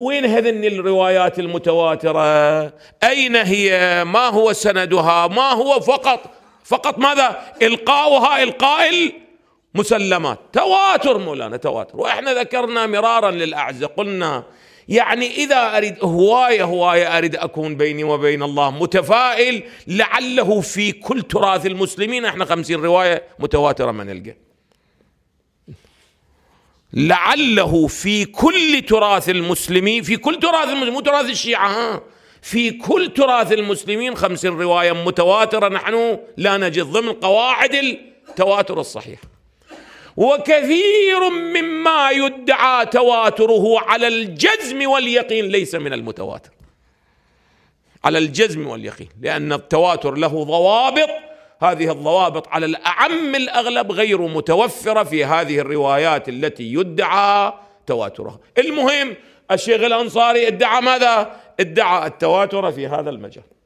وين هذن الروايات المتواترة أين هي ما هو سندها ما هو فقط فقط ماذا إلقاؤها إلقاء المسلمات تواتر مولانا تواتر وإحنا ذكرنا مرارا للأعزة قلنا يعني إذا أريد هواية هواية أريد أكون بيني وبين الله متفائل لعله في كل تراث المسلمين احنا خمسين رواية متواترة ما نلقى لعله في كل تراث المسلمين في كل تراث المسلمين مو تراث الشيعة ها في كل تراث المسلمين خمسين رواية متواترة نحن لا نجد ضمن قواعد التواتر الصحيح وكثير مما يدعى تواتره على الجزم واليقين ليس من المتواتر على الجزم واليقين لأن التواتر له ضوابط هذه الضوابط على الاعم الاغلب غير متوفره في هذه الروايات التي يدعى تواترها المهم الشيخ الانصاري ادعى ماذا ادعى التواتر في هذا المجال